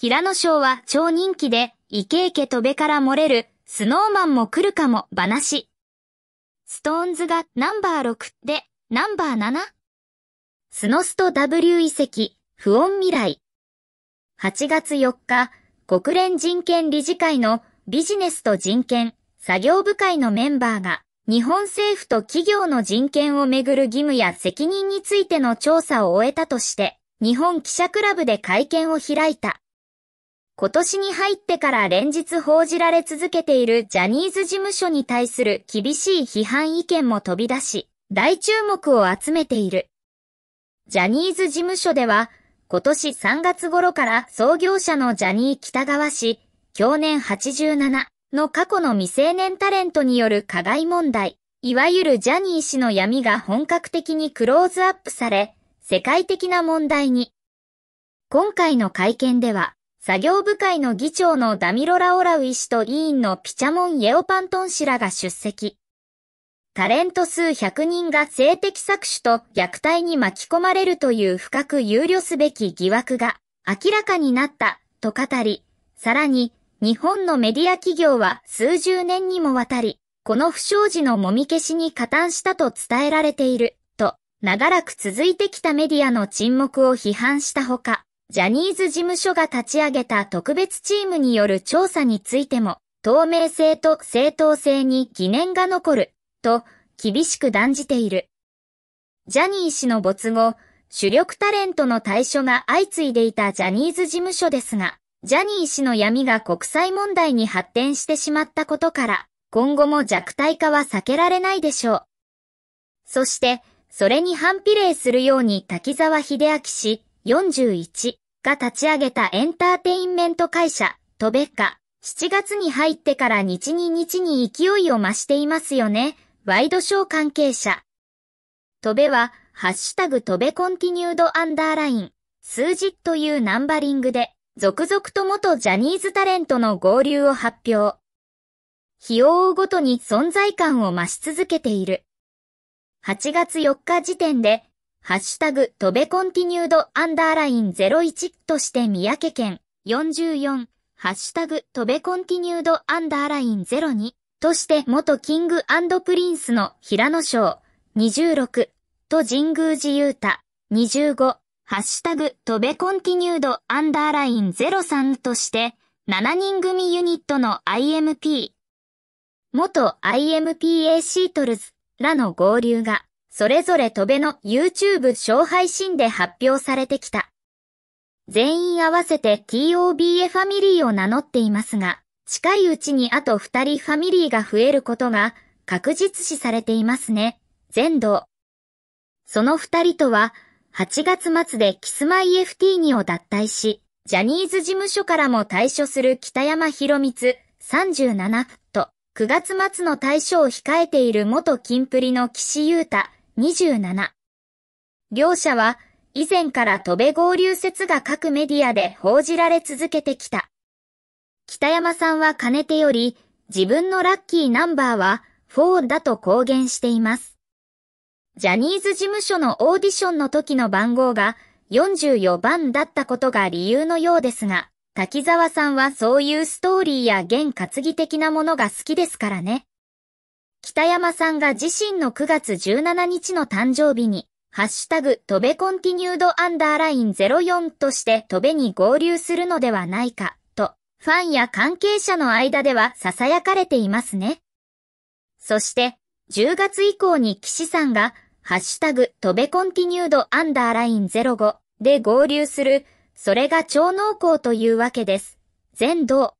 平野賞は超人気で、池池とべから漏れる、スノーマンも来るかも話。ストーンズがナンバー6で、ナンバー 7? スノスト W 遺跡、不穏未来。8月4日、国連人権理事会のビジネスと人権作業部会のメンバーが日本政府と企業の人権をめぐる義務や責任についての調査を終えたとして日本記者クラブで会見を開いた。今年に入ってから連日報じられ続けているジャニーズ事務所に対する厳しい批判意見も飛び出し、大注目を集めている。ジャニーズ事務所では、今年3月頃から創業者のジャニー北川氏、去年87の過去の未成年タレントによる加害問題、いわゆるジャニー氏の闇が本格的にクローズアップされ、世界的な問題に。今回の会見では、作業部会の議長のダミロラ・オラウィ氏と委員のピチャモン・イェオパントン氏らが出席。タレント数100人が性的搾取と虐待に巻き込まれるという深く憂慮すべき疑惑が明らかになったと語り、さらに日本のメディア企業は数十年にもわたり、この不祥事のもみ消しに加担したと伝えられていると、長らく続いてきたメディアの沈黙を批判したほか、ジャニーズ事務所が立ち上げた特別チームによる調査についても、透明性と正当性に疑念が残る、と、厳しく断じている。ジャニー氏の没後、主力タレントの対処が相次いでいたジャニーズ事務所ですが、ジャニー氏の闇が国際問題に発展してしまったことから、今後も弱体化は避けられないでしょう。そして、それに反比例するように滝沢秀明氏、41が立ち上げたエンターテインメント会社、トベッカ。7月に入ってから日に日に勢いを増していますよね。ワイドショー関係者。トベは、ハッシュタグトベコンティニュードアンダーライン、数字というナンバリングで、続々と元ジャニーズタレントの合流を発表。日を追うごとに存在感を増し続けている。8月4日時点でハッシュタグ、飛べコンティニュードアンダーライン01として三宅県44、ハッシュタグ、飛べコンティニュードアンダーライン02として元キングプリンスの平野賞26と神宮寺雄太25、ハッシュタグ、飛べコンティニュードアンダーライン03として7人組ユニットの IMP、元 IMPA シートルズらの合流がそれぞれ飛べの YouTube 小配信で発表されてきた。全員合わせて TOBA ファミリーを名乗っていますが、近いうちにあと二人ファミリーが増えることが確実視されていますね。全道。その二人とは、8月末でキスマイ FT にを脱退し、ジャニーズ事務所からも退所する北山博光37と、9月末の退所を控えている元金プリの岸優太27両者は以前から戸部合流説が各メディアで報じられ続けてきた。北山さんはかねてより自分のラッキーナンバーは4だと公言しています。ジャニーズ事務所のオーディションの時の番号が44番だったことが理由のようですが、滝沢さんはそういうストーリーや現担ぎ的なものが好きですからね。北山さんが自身の9月17日の誕生日に、ハッシュタグ、飛べコンティニュードアンダーライン04として飛べに合流するのではないか、と、ファンや関係者の間では囁かれていますね。そして、10月以降に岸さんが、ハッシュタグ、飛べコンティニュードアンダーライン05で合流する、それが超濃厚というわけです。全道。